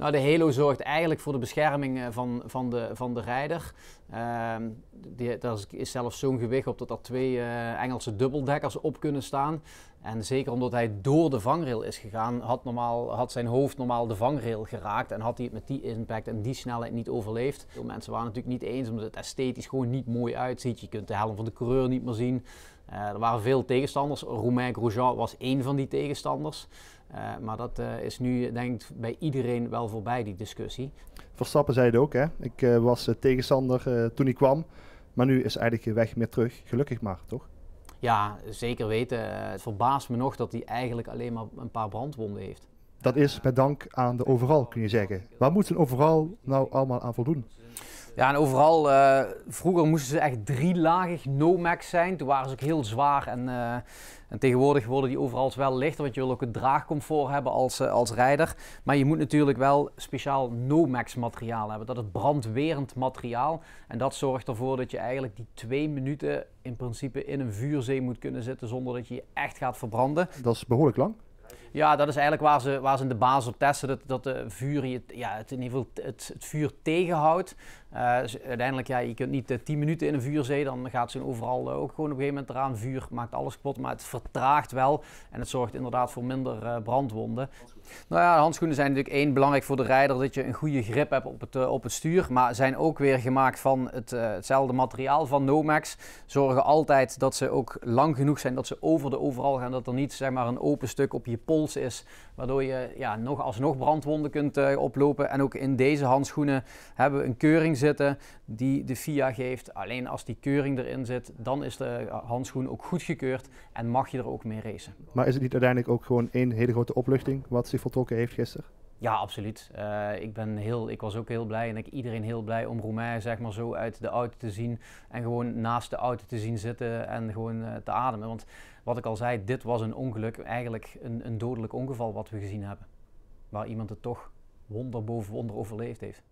Nou, de halo zorgt eigenlijk voor de bescherming eh, van, van, de, van de rijder. Ehm, die, daar is zelfs zo'n gewicht op dat er twee eh, Engelse dubbeldekkers op kunnen staan. En zeker omdat hij door de vangrail is gegaan, had, normaal, had zijn hoofd normaal de vangrail geraakt. En had hij het met die impact en die snelheid niet overleefd. Veel mensen waren het natuurlijk niet eens, omdat het esthetisch gewoon niet mooi uitziet. Je kunt de helm van de coureur niet meer zien. Eh, er waren veel tegenstanders. Romain Grosjean was één van die tegenstanders. Eh, maar dat eh, is nu denk bij iedereen wel voorbij, die discussie. Verstappen zei het ook, hè? ik was tegenstander toen hij kwam. Maar nu is eigenlijk je weg meer terug. Gelukkig maar, toch? Ja, zeker weten. Het verbaast me nog dat hij eigenlijk alleen maar een paar brandwonden heeft. Dat is met dank aan de overal, kun je zeggen. Waar moet een overal nou allemaal aan voldoen? Ja, en overal, eh, vroeger moesten ze echt drielagig Nomex zijn. Toen waren ze ook heel zwaar en, eh, en tegenwoordig worden die overal wel lichter, want je wil ook het draagcomfort hebben als, eh, als rijder. Maar je moet natuurlijk wel speciaal Nomex materiaal hebben. Dat is brandwerend materiaal en dat zorgt ervoor dat je eigenlijk die twee minuten in principe in een vuurzee moet kunnen zitten zonder dat je je echt gaat verbranden. Dat is behoorlijk lang. Ja, dat is eigenlijk waar ze, waar ze in de basis op testen. Dat, dat de vuur je, ja, het, in ieder geval het, het vuur tegenhoudt. Eh, dus uiteindelijk, ja, je kunt niet uh, eh, 10 minuten in een vuurzee, dan gaat ze overal eh, ook gewoon op een gegeven moment eraan. Vuur maakt alles kapot, maar het vertraagt wel en het zorgt inderdaad voor minder brandwonden. Nou ja, handschoenen zijn natuurlijk één belangrijk voor de rijder dat je een goede grip hebt op het, op het stuur, maar zijn ook weer gemaakt van het, hetzelfde materiaal van Nomax. Zorgen altijd dat ze ook lang genoeg zijn dat ze over de overal gaan, dat er niet zeg maar een open stuk op je pols is, waardoor je ja, nog alsnog brandwonden kunt oplopen. En ook in deze handschoenen hebben we een keuring zitten die de FIA geeft. Alleen als die keuring erin zit, dan is de handschoen ook goedgekeurd en mag je er ook mee racen. Maar is het niet uiteindelijk ook gewoon één hele grote opluchting wat zich voltrokken heeft gisteren? Ja, absoluut. Eh, ik, ben heel, ik was ook heel blij en ik iedereen heel blij om Romain zeg maar, zo uit de auto te zien. En gewoon naast de auto te zien zitten en gewoon eh, te ademen. Want wat ik al zei, dit was een ongeluk, eigenlijk een, een dodelijk ongeval wat we gezien hebben. Waar iemand het toch wonder boven wonder overleefd heeft.